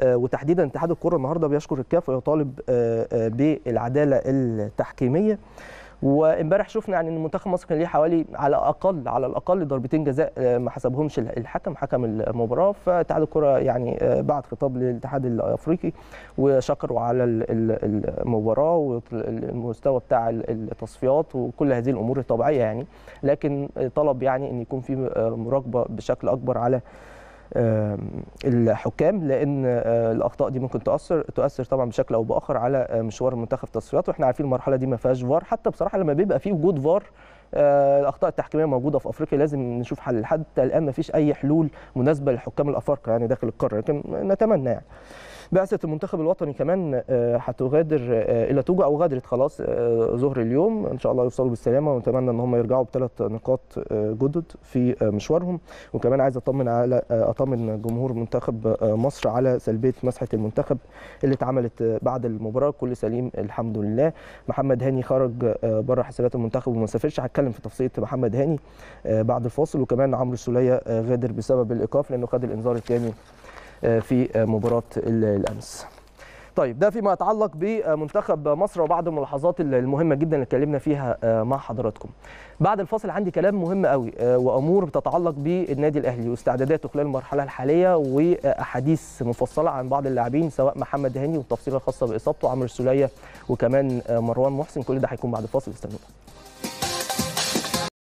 آه، وتحديدا اتحاد الكره النهارده بيشكر الكاف ويطالب آه، آه، بالعداله التحكيميه وامبارح شفنا يعني ان منتخب مصر كان ليه حوالي على الاقل على الاقل ضربتين جزاء ما حسبهمش الحكم حكم المباراه فاتحاد الكره يعني بعت خطاب للاتحاد الافريقي وشكروا على المباراه والمستوى بتاع التصفيات وكل هذه الامور الطبيعيه يعني لكن طلب يعني ان يكون في مراقبه بشكل اكبر على الحكام لان آه، الاخطاء دي ممكن تاثر تؤثر طبعا بشكل او باخر على آه، مشوار المنتخب تصفيات واحنا عارفين المرحله دي ما فيهاش فار حتى بصراحه لما بيبقى فيه وجود فار آه، الاخطاء التحكيميه موجوده في افريقيا لازم نشوف حل حتى الان ما فيش اي حلول مناسبه للحكام الافارقه يعني داخل القاره لكن نتمنى يعني بعثه المنتخب الوطني كمان آه، هتغادر آه، الى توجو او غادرت خلاص آه، ظهر اليوم ان شاء الله يوصلوا بالسلامه ونتمنى ان هم يرجعوا بثلاث نقاط جدد في مشوارهم وكمان عايز اطمن على اطمن جمهور منتخب مصر على سلبيه مسحه المنتخب اللي اتعملت بعد المباراه كل سليم الحمد لله محمد هاني خرج بره حسابات المنتخب وما سافرش هتكلم في تفصيله محمد هاني بعد الفاصل وكمان عمرو السوليه غادر بسبب الايقاف لانه خد الانذار الثاني آه، في مباراه الامس طيب ده فيما يتعلق بمنتخب مصر وبعض الملاحظات المهمه جدا اللي اتكلمنا فيها آه، مع حضراتكم. بعد الفاصل عندي كلام مهم قوي آه، وامور بتتعلق بالنادي الاهلي واستعداداته خلال المرحله الحاليه واحاديث مفصله عن بعض اللاعبين سواء محمد هاني والتفصيله الخاصه باصابته عمرو السوليه وكمان مروان محسن كل ده هيكون بعد الفاصل استنونا.